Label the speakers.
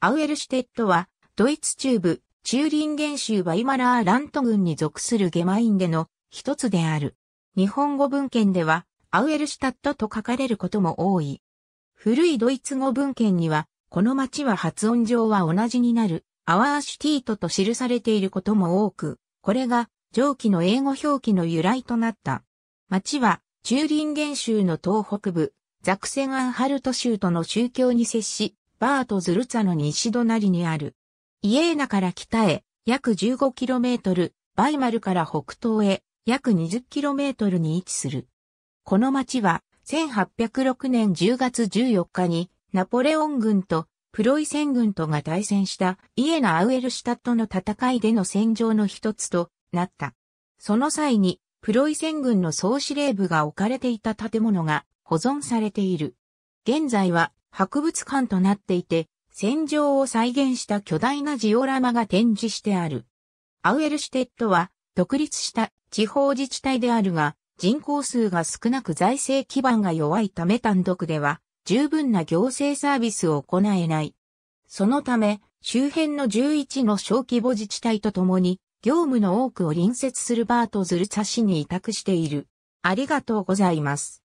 Speaker 1: アウエルシュテットは、ドイツ中部、チューリンゲン州バイマラーラント郡に属するゲマインでの一つである。日本語文献では、アウエルシュタットと書かれることも多い。古いドイツ語文献には、この町は発音上は同じになる、アワーシュティートと記されていることも多く、これが上記の英語表記の由来となった。町は、チューリンゲン州の東北部、ザクセンアンハルト州との宗教に接し、バート・ズルツァの西隣にある。イエーナから北へ約 15km、バイマルから北東へ約 20km に位置する。この町は1806年10月14日にナポレオン軍とプロイセン軍とが対戦したイエナ・アウエルシュタットの戦いでの戦場の一つとなった。その際にプロイセン軍の総司令部が置かれていた建物が保存されている。現在は博物館となっていて、戦場を再現した巨大なジオラマが展示してある。アウエルシュテッドは独立した地方自治体であるが、人口数が少なく財政基盤が弱いため単独では十分な行政サービスを行えない。そのため、周辺の11の小規模自治体とともに、業務の多くを隣接するバートズルツァ市に委託している。ありがとうございます。